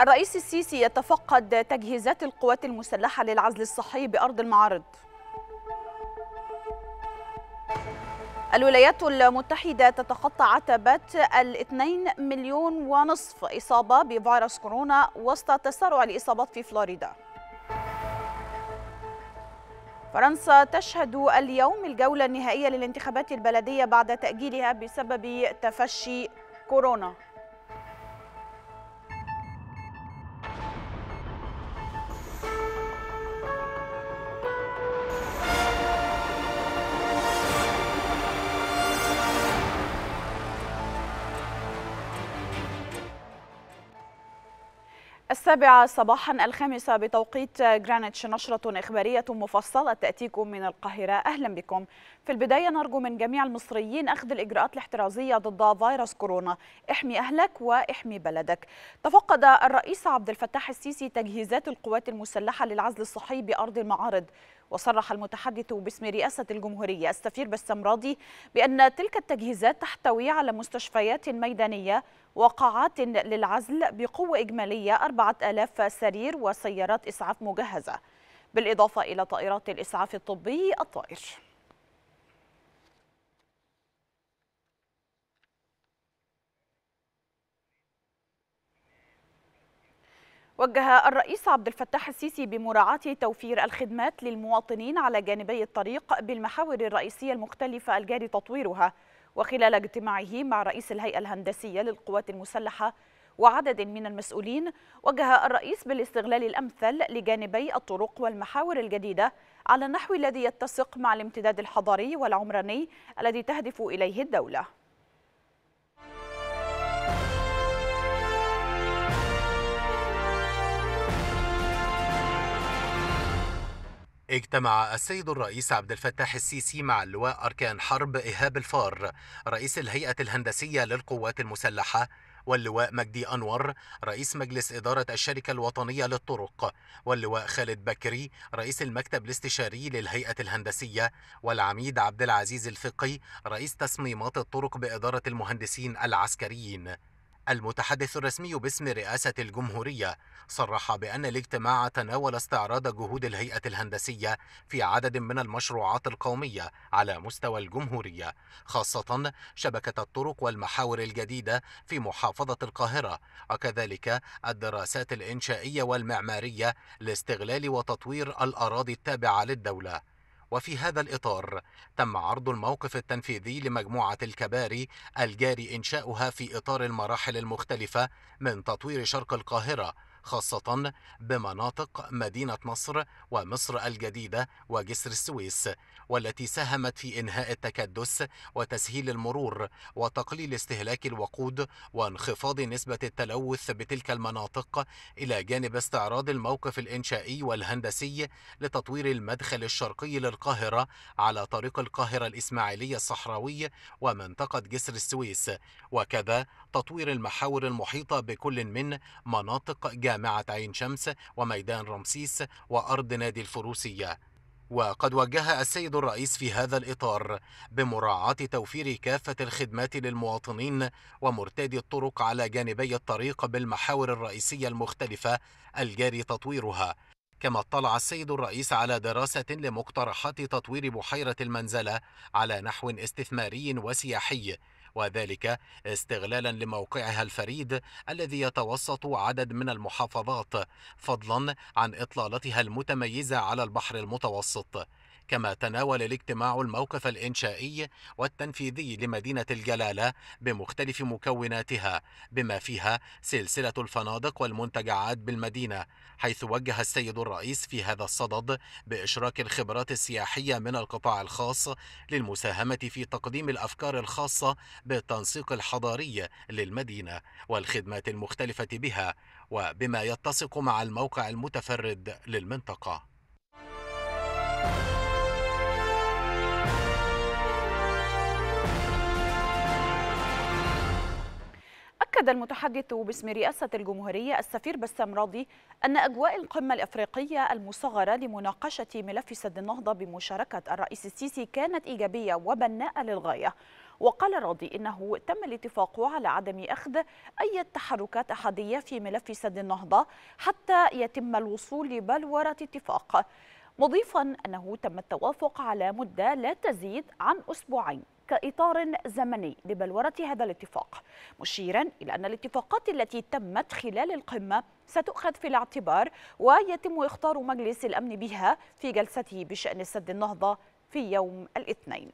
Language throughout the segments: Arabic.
الرئيس السيسي يتفقد تجهيزات القوات المسلحة للعزل الصحي بأرض المعارض الولايات المتحدة تتخطى عتبة الاثنين مليون ونصف إصابة بفيروس كورونا وسط تسارع الإصابات في فلوريدا فرنسا تشهد اليوم الجولة النهائية للانتخابات البلدية بعد تأجيلها بسبب تفشي كورونا السابعة صباحا الخامسة بتوقيت جرانيتش نشرة إخبارية مفصلة تأتيكم من القاهرة أهلا بكم في البداية نرجو من جميع المصريين أخذ الإجراءات الاحترازية ضد فيروس كورونا احمي أهلك واحمي بلدك تفقد الرئيس عبد الفتاح السيسي تجهيزات القوات المسلحة للعزل الصحي بأرض المعارض وصرح المتحدث باسم رئاسة الجمهورية السفير بالسمراضي بأن تلك التجهيزات تحتوي على مستشفيات ميدانية وقاعات للعزل بقوة إجمالية 4000 سرير وسيارات إسعاف مجهزة بالإضافة إلى طائرات الإسعاف الطبي الطائر وجه الرئيس عبد الفتاح السيسي بمراعاة توفير الخدمات للمواطنين على جانبي الطريق بالمحاور الرئيسية المختلفة الجاري تطويرها وخلال اجتماعه مع رئيس الهيئة الهندسية للقوات المسلحة وعدد من المسؤولين وجه الرئيس بالاستغلال الأمثل لجانبي الطرق والمحاور الجديدة على النحو الذي يتسق مع الامتداد الحضاري والعمراني الذي تهدف إليه الدولة اجتمع السيد الرئيس عبد الفتاح السيسي مع اللواء أركان حرب إيهاب الفار رئيس الهيئة الهندسية للقوات المسلحة واللواء مجدي أنور رئيس مجلس إدارة الشركة الوطنية للطرق واللواء خالد بكري رئيس المكتب الاستشاري للهيئة الهندسية والعميد عبد العزيز الفقي رئيس تصميمات الطرق بإدارة المهندسين العسكريين المتحدث الرسمي باسم رئاسة الجمهورية صرح بأن الاجتماع تناول استعراض جهود الهيئة الهندسية في عدد من المشروعات القومية على مستوى الجمهورية خاصة شبكة الطرق والمحاور الجديدة في محافظة القاهرة وكذلك الدراسات الإنشائية والمعمارية لاستغلال وتطوير الأراضي التابعة للدولة وفي هذا الإطار تم عرض الموقف التنفيذي لمجموعة الكباري الجاري إنشاؤها في إطار المراحل المختلفة من تطوير شرق القاهرة خاصة بمناطق مدينة نصر ومصر الجديدة وجسر السويس والتي ساهمت في إنهاء التكدس وتسهيل المرور وتقليل استهلاك الوقود وانخفاض نسبة التلوث بتلك المناطق إلى جانب استعراض الموقف الإنشائي والهندسي لتطوير المدخل الشرقي للقاهرة على طريق القاهرة الإسماعيلية الصحراوي ومنطقة جسر السويس وكذا تطوير المحاور المحيطة بكل من مناطق جانب جامعة عين شمس وميدان رمسيس وأرض نادي الفروسية وقد وجه السيد الرئيس في هذا الإطار بمراعاة توفير كافة الخدمات للمواطنين ومرتادي الطرق على جانبي الطريق بالمحاور الرئيسية المختلفة الجاري تطويرها كما اطلع السيد الرئيس على دراسة لمقترحات تطوير بحيرة المنزلة على نحو استثماري وسياحي وذلك استغلالا لموقعها الفريد الذي يتوسط عدد من المحافظات فضلا عن إطلالتها المتميزة على البحر المتوسط كما تناول الاجتماع الموقف الإنشائي والتنفيذي لمدينة الجلالة بمختلف مكوناتها بما فيها سلسلة الفنادق والمنتجعات بالمدينة حيث وجه السيد الرئيس في هذا الصدد بإشراك الخبرات السياحية من القطاع الخاص للمساهمة في تقديم الأفكار الخاصة بالتنسيق الحضاري للمدينة والخدمات المختلفة بها وبما يتسق مع الموقع المتفرد للمنطقة. أكد المتحدث باسم رئاسة الجمهورية السفير بسام راضي أن أجواء القمة الأفريقية المصغرة لمناقشة ملف سد النهضة بمشاركة الرئيس السيسي كانت إيجابية وبناءة للغاية وقال راضي إنه تم الاتفاق على عدم أخذ أي تحركات أحدية في ملف سد النهضة حتى يتم الوصول لبلورة اتفاق مضيفا أنه تم التوافق على مدة لا تزيد عن أسبوعين كإطار زمني لبلورة هذا الاتفاق مشيرا إلى أن الاتفاقات التي تمت خلال القمة ستؤخذ في الاعتبار ويتم اختار مجلس الأمن بها في جلسته بشأن سد النهضة في يوم الاثنين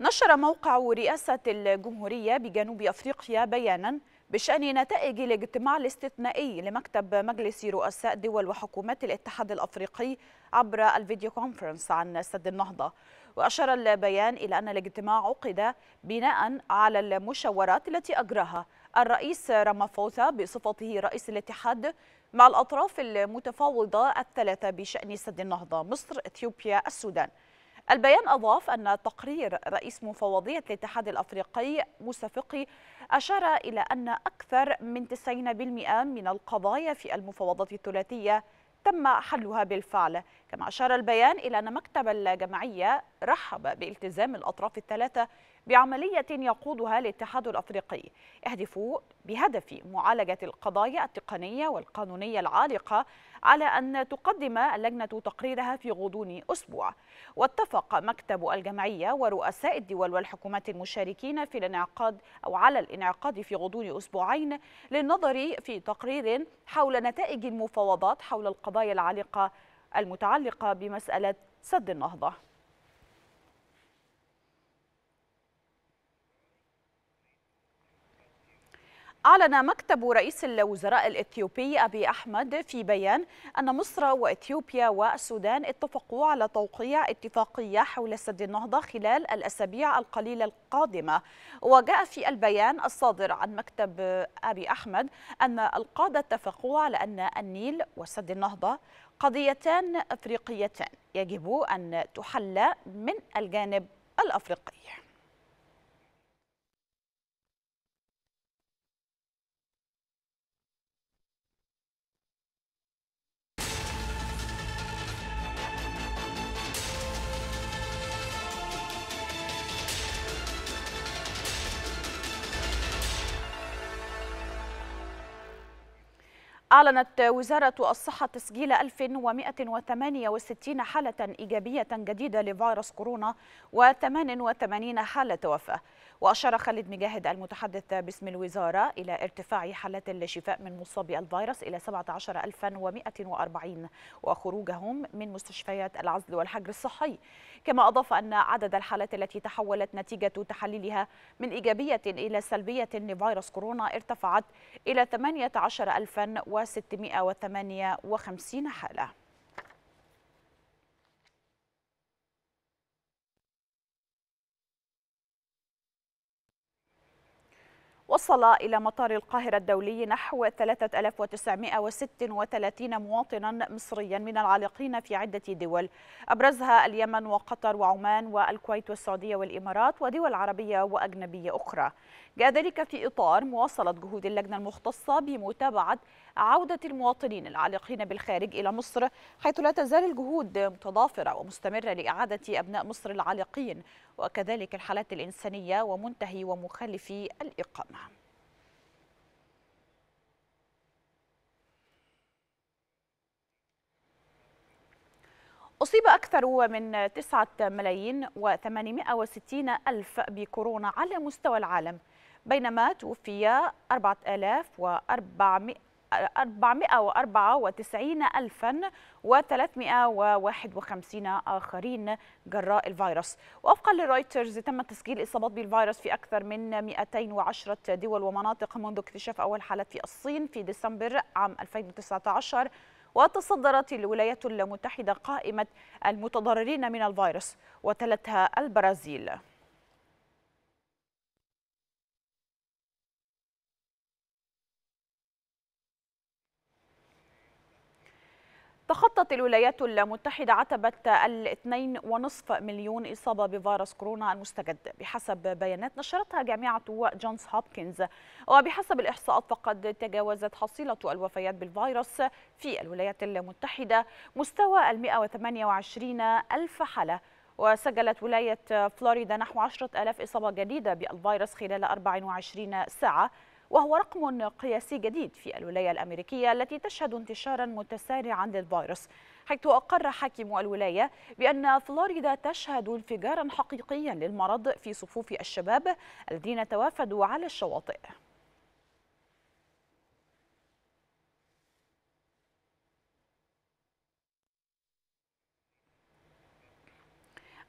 نشر موقع رئاسة الجمهورية بجنوب أفريقيا بيانا بشأن نتائج الاجتماع الاستثنائي لمكتب مجلس رؤساء دول وحكومات الاتحاد الأفريقي عبر الفيديو كونفرنس عن سد النهضة وأشار البيان إلى أن الاجتماع عقد بناء على المشاورات التي أجراها الرئيس رامافوسا بصفته رئيس الاتحاد مع الأطراف المتفاوضة الثلاثة بشأن سد النهضة مصر، إثيوبيا، السودان البيان أضاف أن تقرير رئيس مفوضية الاتحاد الأفريقي موسى فقي أشار إلى أن أكثر من 90% من القضايا في المفاوضات الثلاثية تم حلها بالفعل كما أشار البيان إلى أن مكتب الجمعية رحب بالتزام الأطراف الثلاثة بعملية يقودها الاتحاد الأفريقي يهدف بهدف معالجة القضايا التقنية والقانونية العالقة على أن تقدم اللجنة تقريرها في غضون أسبوع واتفق مكتب الجمعية ورؤساء الدول والحكومات المشاركين في الانعقاد أو على الانعقاد في غضون أسبوعين للنظر في تقرير حول نتائج المفاوضات حول القضايا العالقة المتعلقة بمسألة سد النهضة أعلن مكتب رئيس الوزراء الإثيوبي أبي أحمد في بيان أن مصر وإثيوبيا والسودان اتفقوا على توقيع اتفاقية حول سد النهضة خلال الأسابيع القليلة القادمة وجاء في البيان الصادر عن مكتب أبي أحمد أن القادة اتفقوا على أن النيل وسد النهضة قضيتان أفريقيتان يجب أن تحل من الجانب الأفريقي أعلنت وزارة الصحة تسجيل 1168 حالة إيجابية جديدة لفيروس كورونا و88 حالة وفاة وأشار خالد مجاهد المتحدث باسم الوزارة إلى ارتفاع حالات الشفاء من مصابي الفيروس إلى 17140 وخروجهم من مستشفيات العزل والحجر الصحي كما أضاف أن عدد الحالات التي تحولت نتيجة تحليلها من إيجابية إلى سلبية لفيروس كورونا ارتفعت إلى 18658 حالة وصل إلى مطار القاهرة الدولي نحو 3936 مواطنا مصريا من العالقين في عدة دول أبرزها اليمن وقطر وعمان والكويت والسعودية والإمارات ودول عربية وأجنبية أخرى جاء ذلك في إطار مواصلة جهود اللجنة المختصة بمتابعة عودة المواطنين العالقين بالخارج إلى مصر حيث لا تزال الجهود متضافرة ومستمرة لإعادة أبناء مصر العالقين وكذلك الحالات الإنسانية ومنتهي ومخلفي الإقامة أصيب أكثر من 9 ملايين و860 ألف بكورونا على مستوى العالم بينما توفي 4400 و351 آخرين جراء الفيروس وفقا لرويترز تم تسجيل إصابات بالفيروس في أكثر من 210 دول ومناطق منذ اكتشاف أول حالة في الصين في ديسمبر عام 2019 وتصدرت الولايات المتحدة قائمة المتضررين من الفيروس وتلتها البرازيل تخطت الولايات المتحدة عتبة الاثنين ونصف مليون إصابة بفيروس كورونا المستجد بحسب بيانات نشرتها جامعة جونز هوبكنز وبحسب الإحصاءات فقد تجاوزت حصيلة الوفيات بالفيروس في الولايات المتحدة مستوى ال 128 ألف حالة وسجلت ولاية فلوريدا نحو 10 ألاف إصابة جديدة بالفيروس خلال 24 ساعة وهو رقم قياسي جديد في الولاية الأمريكية التي تشهد انتشارا متسارعا للفيروس حيث أقر حاكم الولاية بأن فلوريدا تشهد انفجارا حقيقيا للمرض في صفوف الشباب الذين توافدوا على الشواطئ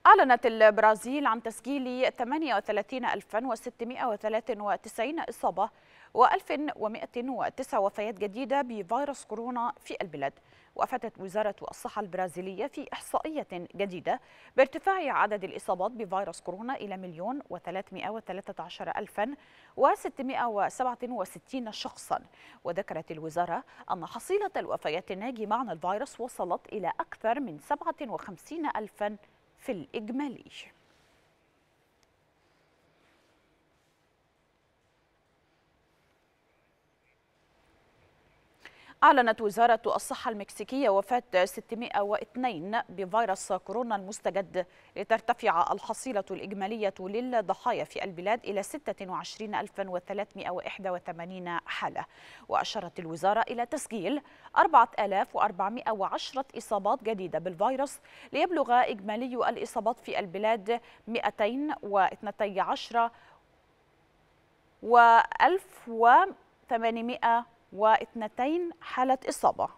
أعلنت البرازيل عن تسجيل 38693 إصابة و1109 وفيات جديدة بفيروس كورونا في البلاد وأفتت وزارة الصحة البرازيلية في إحصائية جديدة بارتفاع عدد الإصابات بفيروس كورونا إلى مليون و313 ألفا و667 شخصا وذكرت الوزارة أن حصيلة الوفيات الناجمة عن الفيروس وصلت إلى أكثر من 57 ألفا في الإجمالي أعلنت وزارة الصحة المكسيكية وفاة 602 بفيروس كورونا المستجد لترتفع الحصيلة الإجمالية للضحايا في البلاد إلى 26381 حالة وأشارت الوزارة إلى تسجيل 4410 إصابات جديدة بالفيروس ليبلغ إجمالي الإصابات في البلاد 212 و 1800 واثنتين حالة إصابة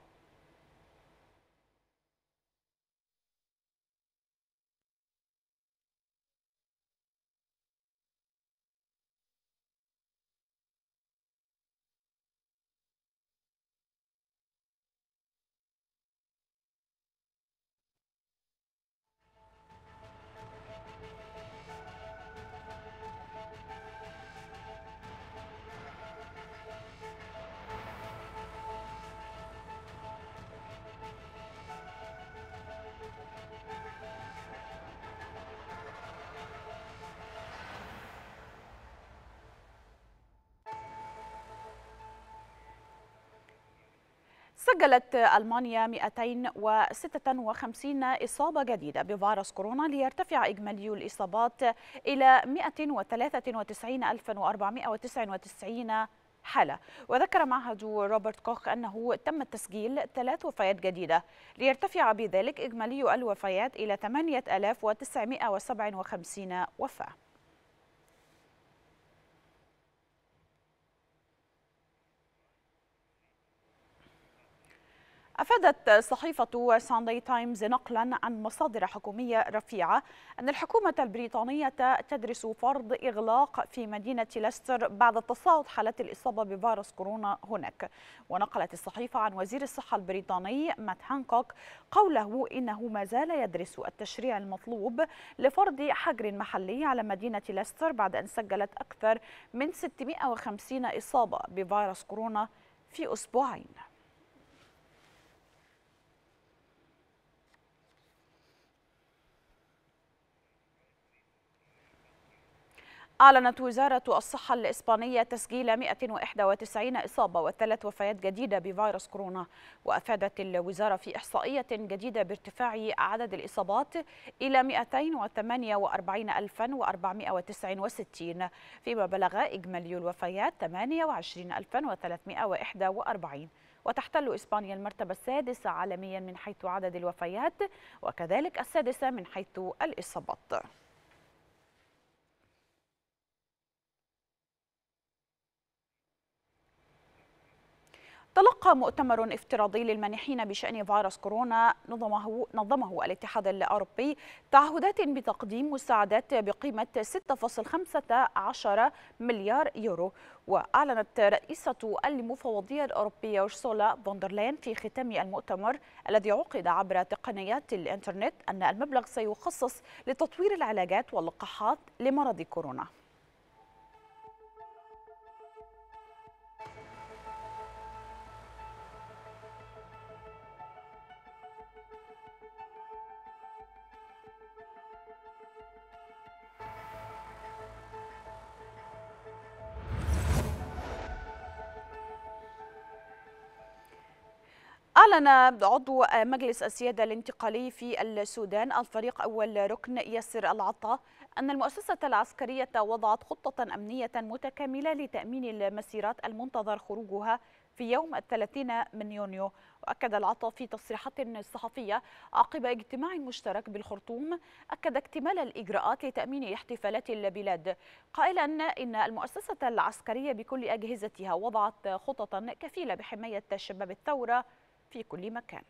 سجلت ألمانيا 256 إصابة جديدة بفيروس كورونا ليرتفع إجمالي الإصابات إلى 193499 حالة وذكر معهد روبرت كوخ أنه تم تسجيل ثلاث وفيات جديدة ليرتفع بذلك إجمالي الوفيات إلى 8957 وفاة أفادت صحيفة ساندي تايمز نقلا عن مصادر حكومية رفيعة أن الحكومة البريطانية تدرس فرض إغلاق في مدينة لستر بعد تصاعد حالات الإصابة بفيروس كورونا هناك ونقلت الصحيفة عن وزير الصحة البريطاني مات هانكوك قوله إنه ما زال يدرس التشريع المطلوب لفرض حجر محلي على مدينة لستر بعد أن سجلت أكثر من 650 إصابة بفيروس كورونا في أسبوعين أعلنت وزارة الصحة الإسبانية تسجيل 191 إصابة وثلاث وفيات جديدة بفيروس كورونا وأفادت الوزارة في إحصائية جديدة بارتفاع عدد الإصابات إلى 248469 فيما بلغ إجمالي الوفيات 28341 وتحتل إسبانيا المرتبة السادسة عالميا من حيث عدد الوفيات وكذلك السادسة من حيث الإصابات تلقى مؤتمر افتراضي للمانحين بشأن فيروس كورونا نظمه, نظمه الاتحاد الأوروبي تعهدات بتقديم مساعدات بقيمة 6.15 مليار يورو وأعلنت رئيسة المفوضية الأوروبية أرسولا فوندرلين في ختام المؤتمر الذي عقد عبر تقنيات الإنترنت أن المبلغ سيخصص لتطوير العلاجات واللقاحات لمرض كورونا أعلن عضو مجلس السيادة الانتقالي في السودان الفريق أول ركن ياسر العطا أن المؤسسة العسكرية وضعت خطة أمنية متكاملة لتأمين المسيرات المنتظر خروجها في يوم الثلاثين من يونيو وأكد العطا في تصريحات صحفية عقب اجتماع مشترك بالخرطوم أكد اكتمال الإجراءات لتأمين احتفالات البلاد قائلا إن المؤسسة العسكرية بكل أجهزتها وضعت خططا كفيلة بحماية شباب الثورة في كل مكان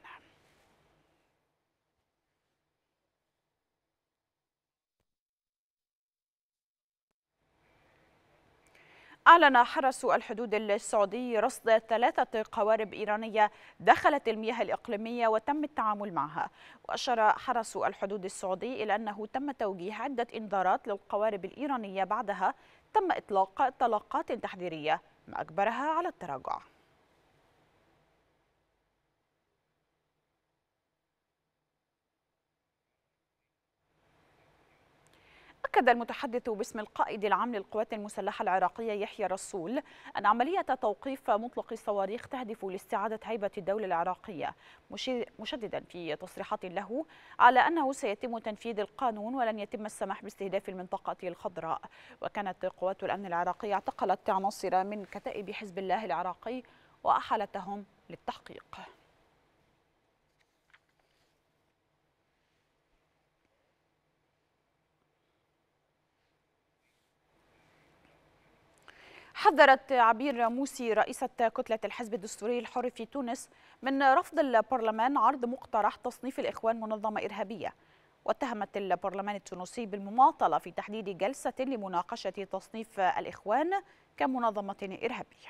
أعلن حرس الحدود السعودي رصد ثلاثة قوارب إيرانية دخلت المياه الإقليمية وتم التعامل معها وأشار حرس الحدود السعودي إلى أنه تم توجيه عدة إنذارات للقوارب الإيرانية بعدها تم إطلاق طلقات تحذيرية ما أجبرها على التراجع أكد المتحدث باسم القائد العام للقوات المسلحة العراقية يحيى رسول أن عملية توقيف مطلق الصواريخ تهدف لاستعادة هيبة الدولة العراقية مشددا في تصريحات له على أنه سيتم تنفيذ القانون ولن يتم السماح باستهداف المنطقة الخضراء وكانت قوات الأمن العراقية اعتقلت عناصر من كتائب حزب الله العراقي وأحالتهم للتحقيق حذرت عبير موسي رئيسة كتلة الحزب الدستوري الحر في تونس من رفض البرلمان عرض مقترح تصنيف الإخوان منظمة إرهابية واتهمت البرلمان التونسي بالمماطلة في تحديد جلسة لمناقشة تصنيف الإخوان كمنظمة إرهابية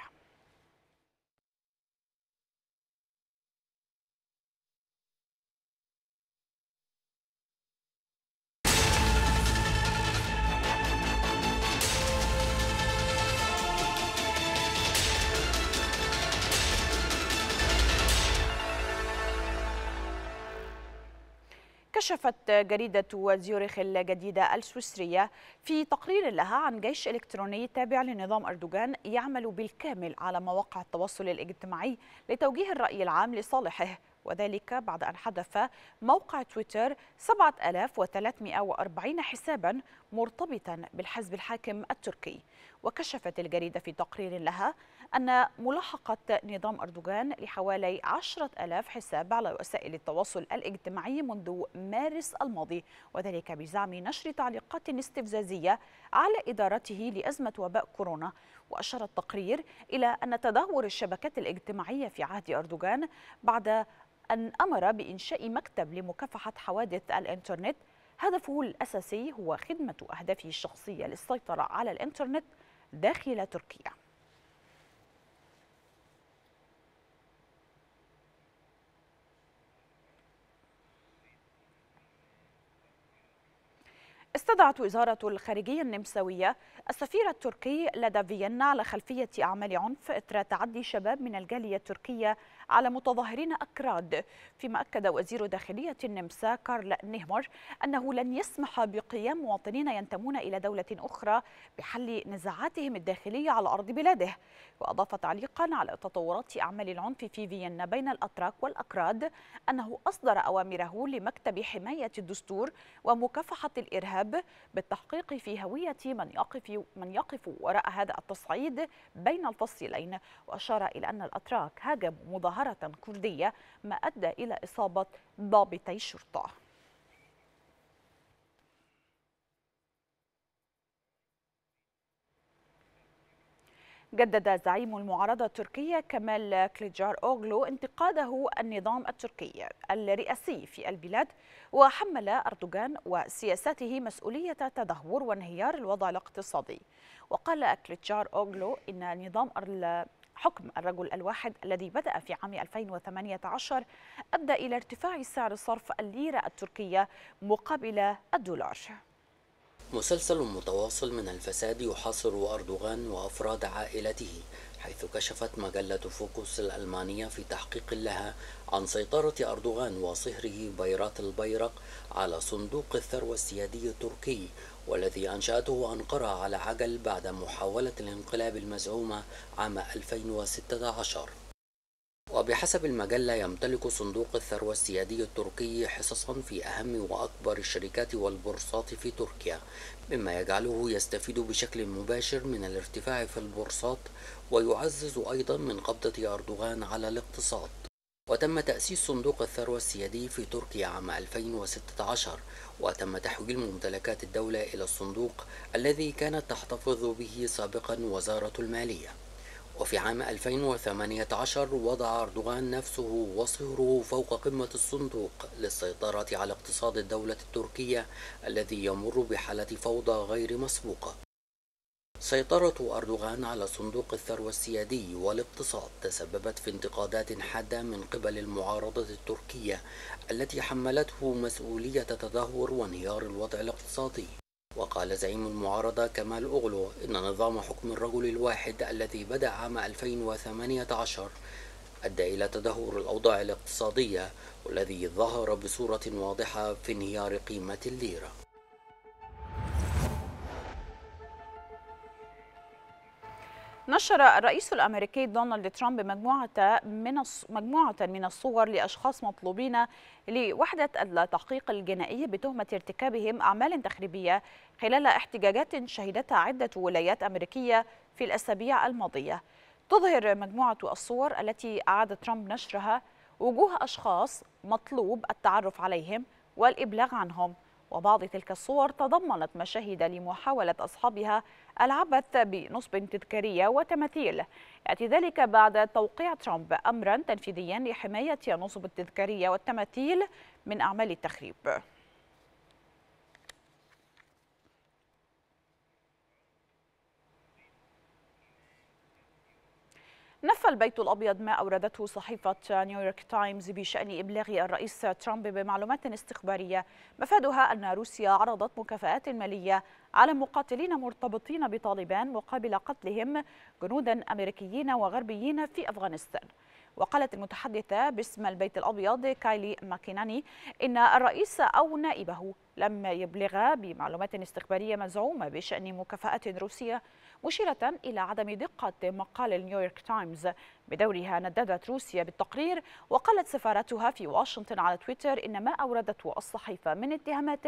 كشفت جريدة زيوريخ الجديدة السويسرية في تقرير لها عن جيش إلكتروني تابع لنظام أردوغان يعمل بالكامل على مواقع التواصل الاجتماعي لتوجيه الرأي العام لصالحه وذلك بعد أن حذف موقع تويتر 7340 حسابا مرتبطا بالحزب الحاكم التركي وكشفت الجريدة في تقرير لها أن ملاحقة نظام أردوغان لحوالي عشرة ألاف حساب على وسائل التواصل الاجتماعي منذ مارس الماضي وذلك بزعم نشر تعليقات استفزازية على إدارته لأزمة وباء كورونا وأشار التقرير إلى أن تدهور الشبكات الاجتماعية في عهد أردوغان بعد أن أمر بإنشاء مكتب لمكافحة حوادث الإنترنت هدفه الأساسي هو خدمة أهدافه الشخصية للسيطرة على الإنترنت داخل تركيا استدعت وزارة الخارجية النمساوية السفير التركي لدى فيينا على خلفية أعمال عنف إثر تعدي شباب من الجالية التركية على متظاهرين أكراد فيما أكد وزير داخلية النمسا كارل نهمر أنه لن يسمح بقيام مواطنين ينتمون إلى دولة أخرى بحل نزاعاتهم الداخلية على أرض بلاده وأضاف تعليقا على تطورات أعمال العنف في فيينا بين الأتراك والأكراد أنه أصدر أوامره لمكتب حماية الدستور ومكافحة الإرهاب بالتحقيق في هوية من يقف من يقف وراء هذا التصعيد بين الفصيلين وأشار إلى أن الأتراك هاجموا مظاهرة مظاهرة كردية ما أدى إلى إصابة ضابطي الشرطة جدد زعيم المعارضة التركية كمال كليجار أوغلو انتقاده النظام التركي الرئاسي في البلاد وحمل أردوغان وسياساته مسؤولية تدهور وانهيار الوضع الاقتصادي وقال كليجار أوغلو إن نظام حكم الرجل الواحد الذي بدأ في عام 2018 أدى إلى ارتفاع سعر صرف الليرة التركية مقابل الدولار مسلسل متواصل من الفساد يحاصر أردوغان وأفراد عائلته حيث كشفت مجلة فوكوس الألمانية في تحقيق لها عن سيطرة أردوغان وصهره بيرات البيرق على صندوق الثروة السيادي التركي والذي أنشأته أنقرة على عجل بعد محاولة الانقلاب المزعومة عام 2016 وبحسب المجلة يمتلك صندوق الثروة السيادي التركي حصصا في أهم وأكبر الشركات والبورصات في تركيا مما يجعله يستفيد بشكل مباشر من الارتفاع في البورصات ويعزز أيضا من قبضة أردوغان على الاقتصاد وتم تأسيس صندوق الثروة السيادي في تركيا عام 2016 وتم تحويل ممتلكات الدولة إلى الصندوق الذي كانت تحتفظ به سابقا وزارة المالية وفي عام 2018 وضع أردوغان نفسه وصهره فوق قمة الصندوق للسيطرة على اقتصاد الدولة التركية الذي يمر بحالة فوضى غير مسبوقة سيطرة أردوغان على صندوق الثروة السيادي والاقتصاد تسببت في انتقادات حادة من قبل المعارضة التركية التي حملته مسؤولية تدهور وانهيار الوضع الاقتصادي وقال زعيم المعارضة كمال أغلو إن نظام حكم الرجل الواحد الذي بدأ عام 2018 أدى إلى تدهور الأوضاع الاقتصادية والذي ظهر بصورة واضحة في انهيار قيمة الليرة نشر الرئيس الامريكي دونالد ترامب مجموعه من مجموعه من الصور لاشخاص مطلوبين لوحده التحقيق الجنائي بتهمه ارتكابهم اعمال تخريبيه خلال احتجاجات شهدتها عده ولايات امريكيه في الاسابيع الماضيه. تظهر مجموعه الصور التي اعاد ترامب نشرها وجوه اشخاص مطلوب التعرف عليهم والابلاغ عنهم وبعض تلك الصور تضمنت مشاهد لمحاولة أصحابها العبث بنصب تذكارية وتماثيل يأتي ذلك بعد توقيع ترامب أمرا تنفيذيا لحماية نصب التذكارية والتماثيل من أعمال التخريب نفى البيت الأبيض ما أوردته صحيفة نيويورك تايمز بشأن إبلاغ الرئيس ترامب بمعلومات استخبارية مفادها أن روسيا عرضت مكافآت مالية على مقاتلين مرتبطين بطالبان مقابل قتلهم جنودا أمريكيين وغربيين في أفغانستان وقالت المتحدثة باسم البيت الأبيض كايلي ماكيناني إن الرئيس أو نائبه لم يبلغا بمعلومات استخبارية مزعومة بشأن مكافأة روسية مشيرة إلى عدم دقة مقال نيويورك تايمز بدورها نددت روسيا بالتقرير وقالت سفارتها في واشنطن على تويتر إن ما أوردته الصحيفة من اتهامات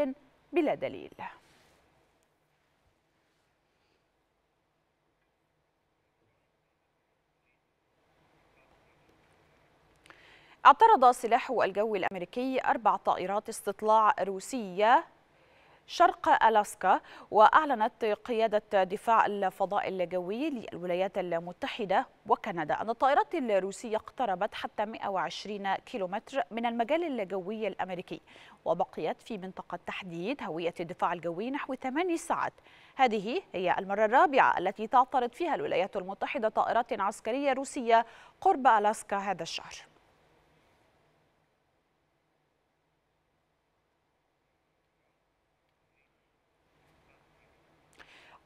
بلا دليل اعترض سلاح الجو الأمريكي أربع طائرات استطلاع روسية شرق ألاسكا وأعلنت قيادة دفاع الفضاء الجوي للولايات المتحدة وكندا أن الطائرات الروسية اقتربت حتى 120 كيلومتر من المجال الجوي الأمريكي وبقيت في منطقة تحديد هوية الدفاع الجوي نحو 8 ساعات هذه هي المرة الرابعة التي تعترض فيها الولايات المتحدة طائرات عسكرية روسية قرب ألاسكا هذا الشهر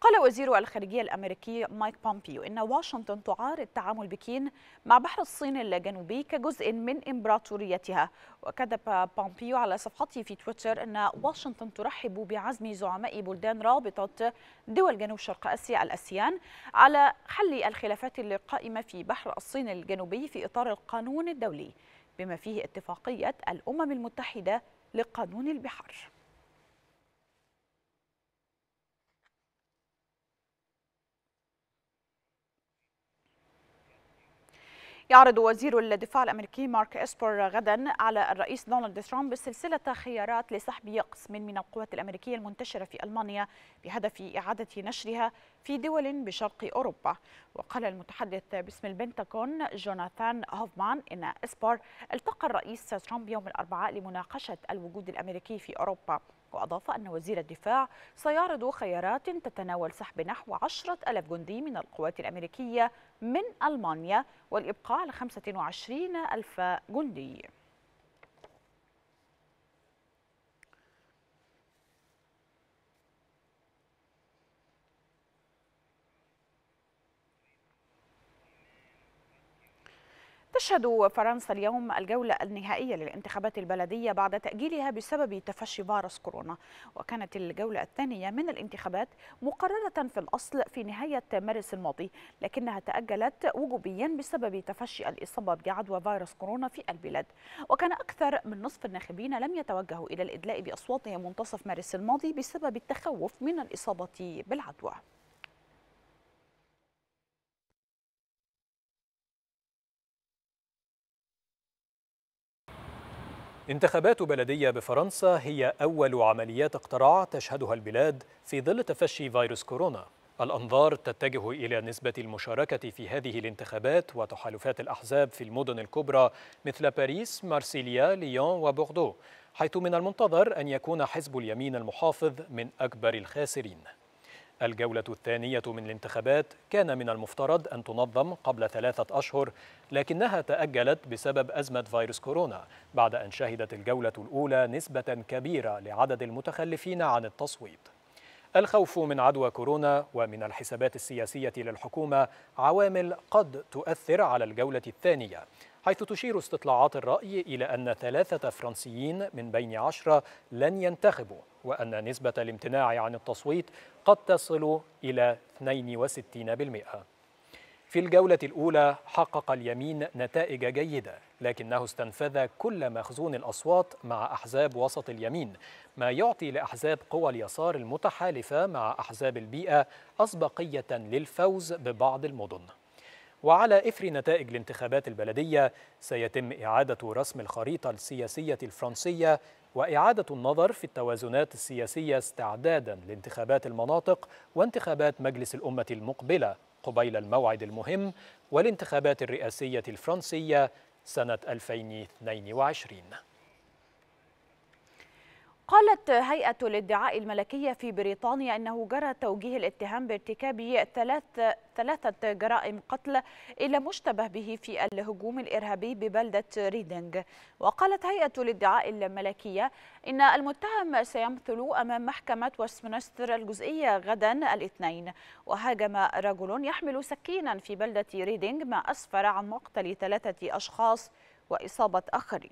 قال وزير الخارجية الأمريكي مايك بومبيو إن واشنطن تعارض تعامل بكين مع بحر الصين الجنوبي كجزء من إمبراطوريتها وكتب بومبيو على صفحته في تويتر أن واشنطن ترحب بعزم زعماء بلدان رابطة دول جنوب شرق آسيا الأسيان على حل الخلافات القائمة في بحر الصين الجنوبي في إطار القانون الدولي بما فيه اتفاقية الأمم المتحدة لقانون البحار يعرض وزير الدفاع الامريكي مارك اسبر غدا على الرئيس دونالد ترامب سلسله خيارات لسحب قسم من, من القوات الامريكيه المنتشره في المانيا بهدف اعاده نشرها في دول بشرق اوروبا وقال المتحدث باسم البنتاغون جوناثان هوفمان ان اسبر التقى الرئيس ترامب يوم الاربعاء لمناقشه الوجود الامريكي في اوروبا وأضاف أن وزير الدفاع سيعرض خيارات تتناول سحب نحو عشرة ألف جندي من القوات الأمريكية من ألمانيا والإبقاء على وعشرين ألف جندي تشهد فرنسا اليوم الجولة النهائية للانتخابات البلدية بعد تأجيلها بسبب تفشي فيروس كورونا وكانت الجولة الثانية من الانتخابات مقررة في الأصل في نهاية مارس الماضي لكنها تأجلت وجوبيا بسبب تفشي الإصابة بعدوى فيروس كورونا في البلاد وكان أكثر من نصف الناخبين لم يتوجهوا إلى الإدلاء بأصواتهم منتصف مارس الماضي بسبب التخوف من الإصابة بالعدوى انتخابات بلدية بفرنسا هي أول عمليات اقتراع تشهدها البلاد في ظل تفشي فيروس كورونا الأنظار تتجه إلى نسبة المشاركة في هذه الانتخابات وتحالفات الأحزاب في المدن الكبرى مثل باريس، مارسيليا، ليون وبوردو حيث من المنتظر أن يكون حزب اليمين المحافظ من أكبر الخاسرين الجولة الثانية من الانتخابات كان من المفترض أن تنظم قبل ثلاثة أشهر لكنها تأجلت بسبب أزمة فيروس كورونا بعد أن شهدت الجولة الأولى نسبة كبيرة لعدد المتخلفين عن التصويت الخوف من عدوى كورونا ومن الحسابات السياسية للحكومة عوامل قد تؤثر على الجولة الثانية حيث تشير استطلاعات الرأي إلى أن ثلاثة فرنسيين من بين عشرة لن ينتخبوا وأن نسبة الامتناع عن التصويت قد تصل إلى 62% في الجولة الأولى حقق اليمين نتائج جيدة لكنه استنفذ كل مخزون الأصوات مع أحزاب وسط اليمين ما يعطي لأحزاب قوى اليسار المتحالفة مع أحزاب البيئة أسبقية للفوز ببعض المدن وعلى إثر نتائج الانتخابات البلدية سيتم إعادة رسم الخريطة السياسية الفرنسية وإعادة النظر في التوازنات السياسية استعدادا لانتخابات المناطق وانتخابات مجلس الأمة المقبلة قبيل الموعد المهم والانتخابات الرئاسية الفرنسية سنة 2022 قالت هيئة الادعاء الملكية في بريطانيا أنه جرى توجيه الاتهام بارتكاب ثلاث ثلاثة جرائم قتل إلى مشتبه به في الهجوم الإرهابي ببلدة ريدنج وقالت هيئة الادعاء الملكية إن المتهم سيمثل أمام محكمة وستمنستر الجزئية غدا الاثنين وهاجم رجل يحمل سكينا في بلدة ريدنج ما أسفر عن مقتل ثلاثة أشخاص وإصابة آخرين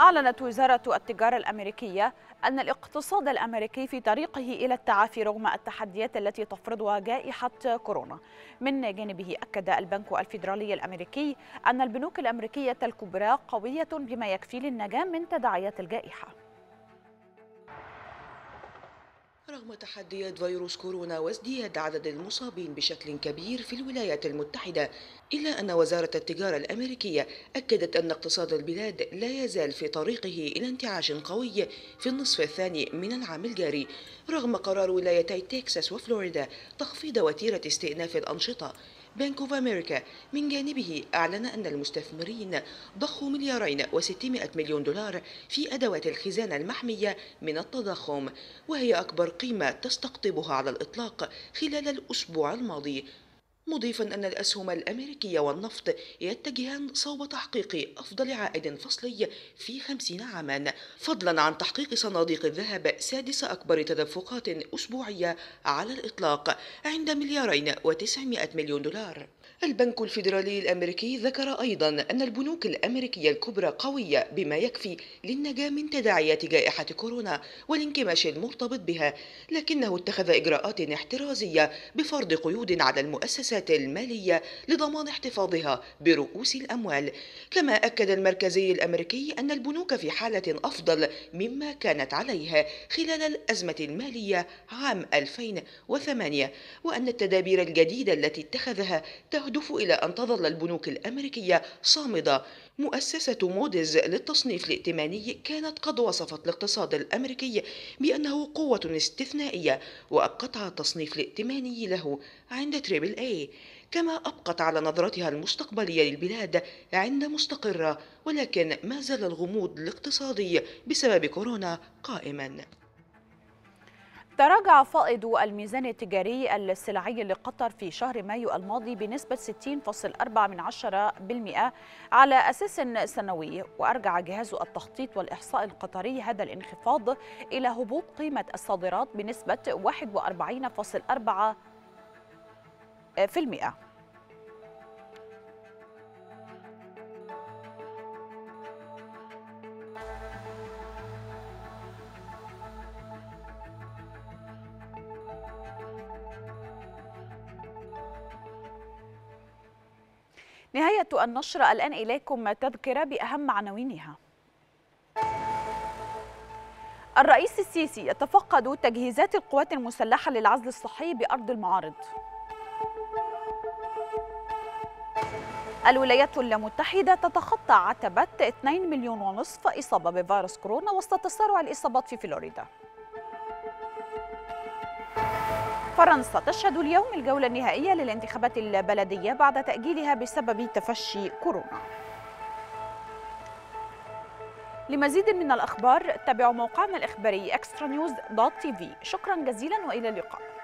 أعلنت وزارة التجارة الأمريكية أن الاقتصاد الأمريكي في طريقه إلى التعافي رغم التحديات التي تفرضها جائحة كورونا من جانبه أكد البنك الفيدرالي الأمريكي أن البنوك الأمريكية الكبرى قوية بما يكفي للنجاة من تداعيات الجائحة رغم تحديات فيروس كورونا وازدياد عدد المصابين بشكل كبير في الولايات المتحدة إلا أن وزارة التجارة الأمريكية أكدت أن اقتصاد البلاد لا يزال في طريقه إلى انتعاش قوي في النصف الثاني من العام الجاري رغم قرار ولايتي تكساس وفلوريدا تخفيض وتيرة استئناف الأنشطة بنك اوف امريكا من جانبه أعلن أن المستثمرين ضخوا مليارين و600 مليون دولار في أدوات الخزانة المحمية من التضخم وهي أكبر قيمة تستقطبها على الإطلاق خلال الأسبوع الماضي مضيفا أن الأسهم الأمريكية والنفط يتجهان صوب تحقيق أفضل عائد فصلي في خمسين عاما فضلا عن تحقيق صناديق الذهب سادس أكبر تدفقات أسبوعية على الإطلاق عند مليارين وتسعمائة مليون دولار البنك الفيدرالي الأمريكي ذكر أيضا أن البنوك الأمريكية الكبرى قوية بما يكفي للنجاة من تداعيات جائحة كورونا والانكماش المرتبط بها لكنه اتخذ إجراءات احترازية بفرض قيود على المؤسسات المالية لضمان احتفاظها برؤوس الأموال كما أكد المركزي الأمريكي أن البنوك في حالة أفضل مما كانت عليها خلال الأزمة المالية عام 2008 وأن التدابير الجديدة التي اتخذها تهدف إلى أن تظل البنوك الأمريكية صامدة مؤسسة موديز للتصنيف الائتماني كانت قد وصفت الاقتصاد الأمريكي بأنه قوة استثنائية وأبقتها التصنيف الائتماني له عند تريبل اي كما أبقت على نظرتها المستقبلية للبلاد عند مستقرة ولكن ما زال الغموض الاقتصادي بسبب كورونا قائما تراجع فائض الميزان التجاري السلعي لقطر في شهر مايو الماضي بنسبة 60.4% على أساس سنوي وأرجع جهاز التخطيط والإحصاء القطري هذا الانخفاض إلى هبوط قيمة الصادرات بنسبة 41.4% نهاية النشر الآن إليكم تذكر بأهم عناوينها الرئيس السيسي يتفقد تجهيزات القوات المسلحة للعزل الصحي بأرض المعارض الولايات المتحدة تتخطى عتبة 2 مليون ونصف إصابة بفيروس كورونا وسط تسارع الإصابات في فلوريدا فرنسا تشهد اليوم الجولة النهائية للانتخابات البلدية بعد تأجيلها بسبب تفشي كورونا لمزيد من الأخبار تابعوا موقعنا الإخباري extranews.tv شكرا جزيلا وإلى اللقاء